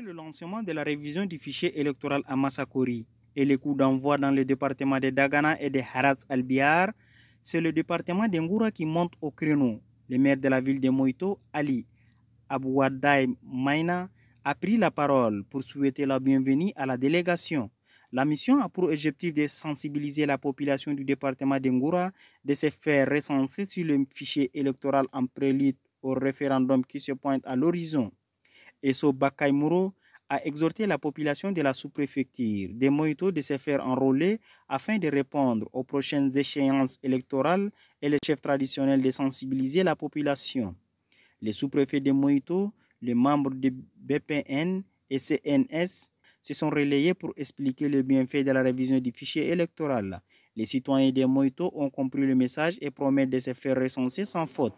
Le lancement de la révision du fichier électoral à Massakori et les coups d'envoi dans le département de Dagana et de Haraz al c'est le département d'Engoura qui monte au créneau. Le maire de la ville de Moïto, Ali Abouadaï Maina, a pris la parole pour souhaiter la bienvenue à la délégation. La mission a pour objectif de sensibiliser la population du département d'Engoura de se faire recenser sur le fichier électoral en prélude au référendum qui se pointe à l'horizon. Esso Bakaimuro a exhorté la population de la sous-préfecture de Moito de se faire enrôler afin de répondre aux prochaines échéances électorales et le chef traditionnel de sensibiliser la population. Les sous préfets de Moito, les membres de BPN et CNS se sont relayés pour expliquer le bienfait de la révision du fichier électoral. Les citoyens de Moito ont compris le message et promettent de se faire recenser sans faute